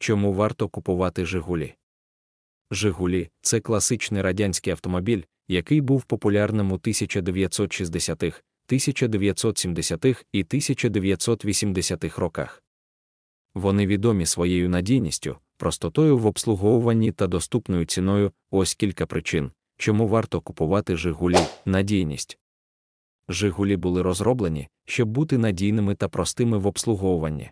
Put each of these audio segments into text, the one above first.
Чому варто купувати Жигулі? Жигулі це класичний радянський автомобіль, який був популярним у 1960-х, 1970-х і 1980-х роках. Вони відомі своєю надійністю, простотою в обслуговуванні та доступною ціною ось кілька причин, чому варто купувати Жигулі надійність. Жигулі були розроблені, щоб бути надійними та простими в обслуговуванні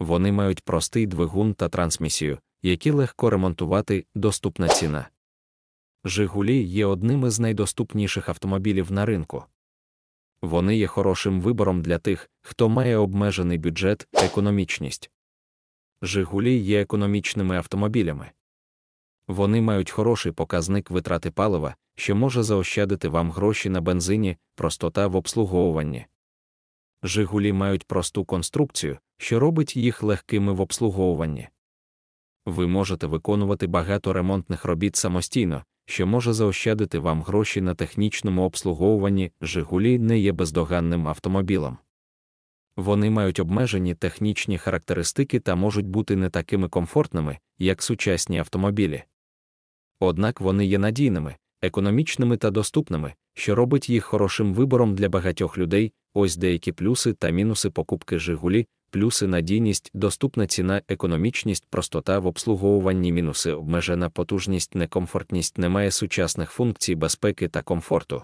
вони мають простий двигун та трансмісію, які легко ремонтувати, доступна ціна. Жигулі є одними з найдоступніших автомобілів на ринку. Вони є хорошим вибором для тих, хто має обмежений бюджет, економічність. Жигулі є економічними автомобілями. Вони мають хороший показник витрати палива, що може заощадити вам гроші на бензині, простота в обслуговуванні. Жигулі мають просту конструкцію, що робить їх легкими в обслуговуванні. Ви можете виконувати багато ремонтних робіт самостійно, що може заощадити вам гроші на технічному обслуговуванні Жигулі не є бездоганним автомобілом. Вони мають обмежені технічні характеристики та можуть бути не такими комфортними, як сучасні автомобілі. Однак вони є надійними, економічними та доступними, що робить їх хорошим вибором для багатьох людей, ось деякі плюси та мінуси покупки Жигулі, плюси надійність, доступна ціна, економічність, простота в обслуговуванні, мінуси, обмежена потужність, некомфортність немає сучасних функцій безпеки та комфорту.